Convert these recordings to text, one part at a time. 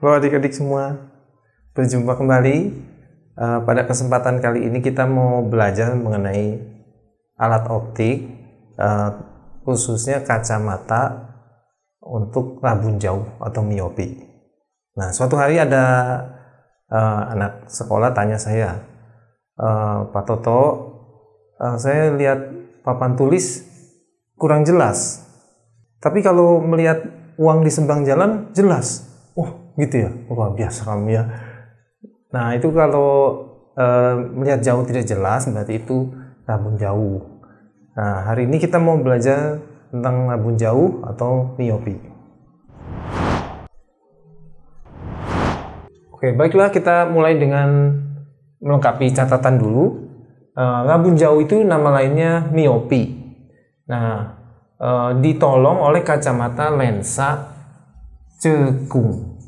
Bapak adik-adik semua, berjumpa kembali. Eh, pada kesempatan kali ini kita mau belajar mengenai alat optik, eh, khususnya kacamata untuk rabun jauh atau miopi. Nah, suatu hari ada eh, anak sekolah tanya saya, Pak Toto, saya lihat papan tulis kurang jelas. Tapi kalau melihat uang di sembang jalan, jelas. Wah, gitu ya luar biasa kami ya nah itu kalau e, melihat jauh tidak jelas berarti itu rabun jauh nah hari ini kita mau belajar tentang rabun jauh atau miopi oke baiklah kita mulai dengan melengkapi catatan dulu e, rabun jauh itu nama lainnya miopi nah eh, ditolong oleh kacamata lensa cekung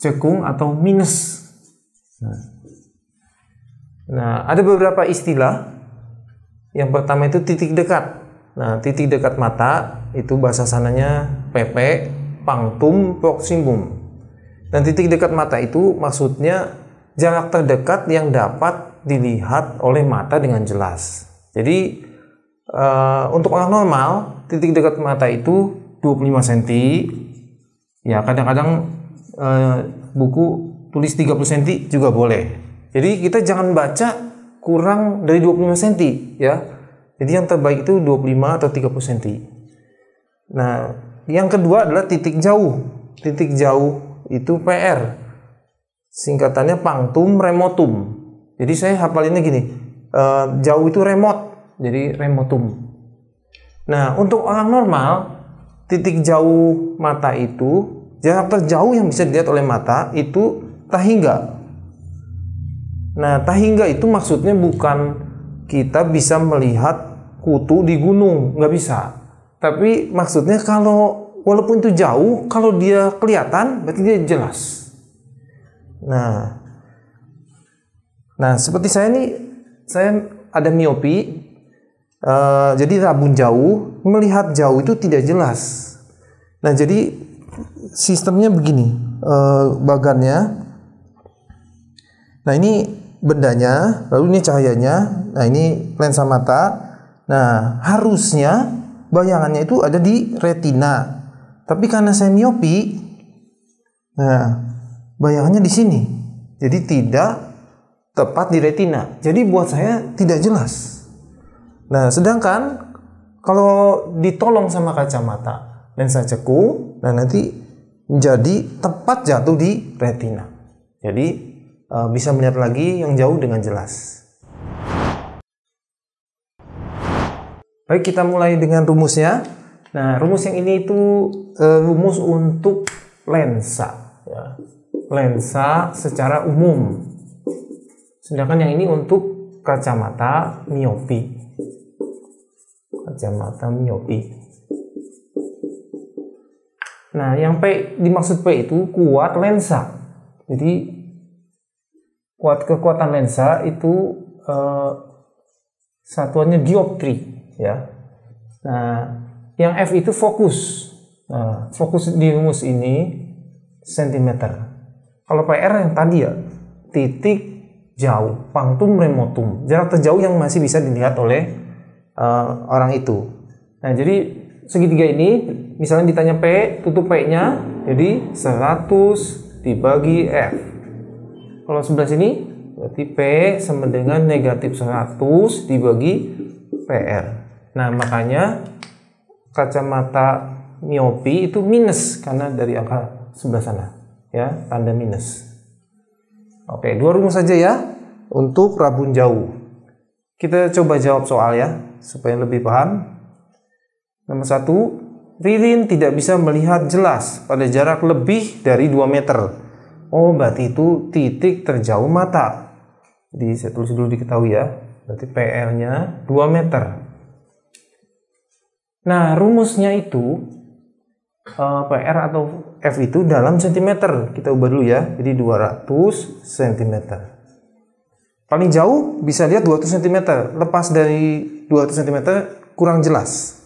cekung atau minus. Nah, ada beberapa istilah. Yang pertama itu titik dekat. Nah, titik dekat mata itu bahasa sananya PP, pangtum, proximum. Dan titik dekat mata itu maksudnya jarak terdekat yang dapat dilihat oleh mata dengan jelas. Jadi uh, untuk orang normal titik dekat mata itu 25 cm. Ya, kadang-kadang Eh, buku tulis 30 cm juga boleh. Jadi kita jangan baca kurang dari 25 cm ya. Jadi yang terbaik itu 25 atau 30 cm. Nah, yang kedua adalah titik jauh. Titik jauh itu PR. Singkatannya pangtum remotum. Jadi saya hafal ini gini, E, jauh itu remote, jadi remotum. Nah, untuk orang normal, titik jauh mata itu Jarak terjauh yang bisa dilihat oleh mata itu tahingga. Nah, tahingga itu maksudnya bukan kita bisa melihat kutu di gunung, nggak bisa. Tapi maksudnya kalau walaupun itu jauh, kalau dia kelihatan berarti dia jelas. Nah, nah seperti saya nih, saya ada miopi, uh, jadi rabun jauh, melihat jauh itu tidak jelas. Nah, jadi sistemnya begini uh, bagannya nah ini bendanya lalu ini cahayanya nah ini lensa mata nah harusnya bayangannya itu ada di retina tapi karena saya miopi nah bayangannya di sini jadi tidak tepat di retina jadi buat saya tidak jelas nah sedangkan kalau ditolong sama kacamata lensa cekung Nah nanti menjadi tepat jatuh di retina. Jadi e, bisa melihat lagi yang jauh dengan jelas. Baik kita mulai dengan rumusnya. Nah rumus yang ini itu e, rumus untuk lensa. Ya, lensa secara umum. Sedangkan yang ini untuk kacamata miopi. Kacamata miopi. Nah, yang P dimaksud P itu kuat lensa. Jadi kuat kekuatan lensa itu eh, satuannya dioptri, ya. Nah, yang F itu fokus. Nah, fokus di rumus ini sentimeter. Kalau PR yang tadi ya, titik jauh, pangtum remotum, jarak terjauh yang masih bisa dilihat oleh uh, orang itu. Nah, jadi segitiga ini misalnya ditanya P, tutup P-nya, jadi 100 dibagi F. Kalau sebelah sini, berarti P sama dengan negatif 100 dibagi PR. Nah, makanya kacamata miopi itu minus karena dari angka sebelah sana. Ya, tanda minus. Oke, dua rumus saja ya untuk rabun jauh. Kita coba jawab soal ya, supaya lebih paham. Nomor satu, Ririn tidak bisa melihat jelas pada jarak lebih dari 2 meter. Obat oh, itu titik terjauh mata. Jadi saya tulis dulu diketahui ya. Berarti pl nya 2 meter. Nah, rumusnya itu uh, eh, PR atau F itu dalam cm. Kita ubah dulu ya. Jadi 200 cm. Paling jauh bisa lihat 200 cm. Lepas dari 200 cm kurang jelas.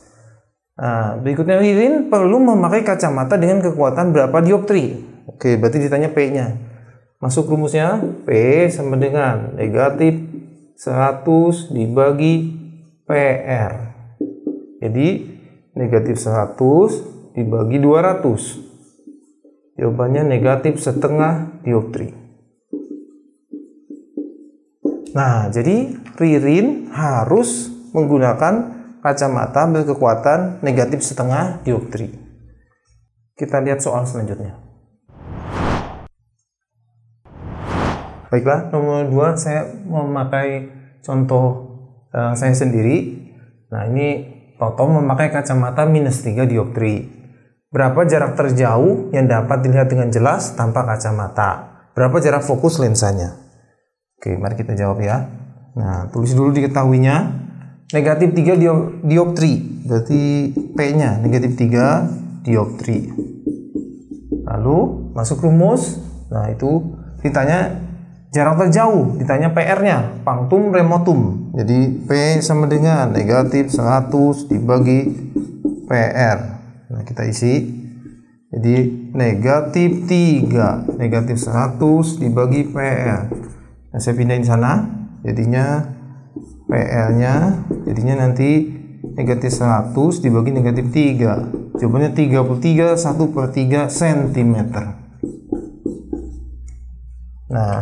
Nah, berikutnya Ririn perlu memakai kacamata dengan kekuatan berapa dioptri. Oke, berarti ditanya P-nya. Masuk rumusnya P sama dengan negatif 100 dibagi PR. Jadi negatif 100 dibagi 200. Jawabannya negatif setengah dioptri. Nah, jadi Ririn harus menggunakan kacamata berkekuatan negatif setengah dioptri. Kita lihat soal selanjutnya. Baiklah, nomor 2 saya memakai contoh e, saya sendiri. Nah, ini Toto memakai kacamata minus 3 dioptri. Berapa jarak terjauh yang dapat dilihat dengan jelas tanpa kacamata? Berapa jarak fokus lensanya? Oke, mari kita jawab ya. Nah, tulis dulu diketahuinya. Negatif 3 diop, dioptri. Berarti P-nya negatif 3 dioptri. Lalu masuk rumus. Nah, itu ditanya jarak terjauh, ditanya PR-nya, pangtum remotum. Jadi P sama dengan negatif 100 dibagi PR. Nah, kita isi. Jadi negatif 3, negatif 100 dibagi PR. Nah, saya pindahin sana, jadinya PR-nya Jadinya nanti negatif 100 dibagi negatif 3. Jawabannya 33, 1 per 3 cm. Nah,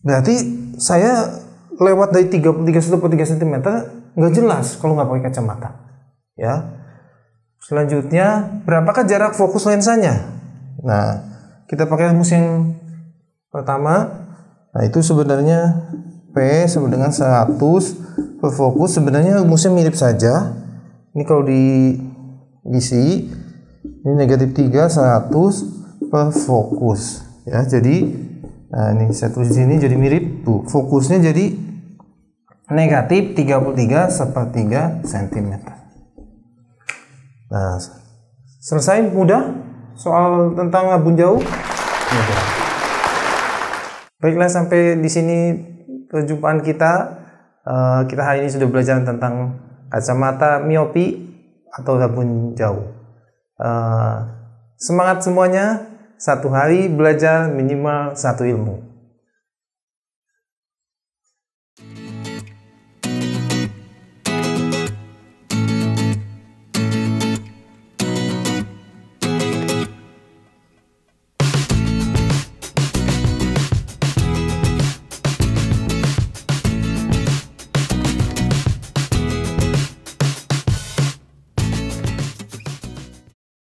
berarti saya lewat dari 33, 1 per 3 cm nggak jelas kalau nggak pakai kacamata. Ya. Selanjutnya, berapakah jarak fokus lensanya? Nah, kita pakai rumus yang pertama. Nah, itu sebenarnya P sama dengan 100 berfokus sebenarnya rumusnya mirip saja ini kalau di isi ini negatif 3 100 per fokus ya jadi nah ini saya tulis di sini jadi mirip tuh fokusnya jadi negatif 33 sepertiga cm nah selesai mudah soal tentang abun jauh mudah. baiklah sampai di sini perjumpaan kita Eh, kita hari ini sudah belajar tentang kacamata miopi atau rabun jauh. Uh, semangat semuanya, satu hari belajar minimal satu ilmu.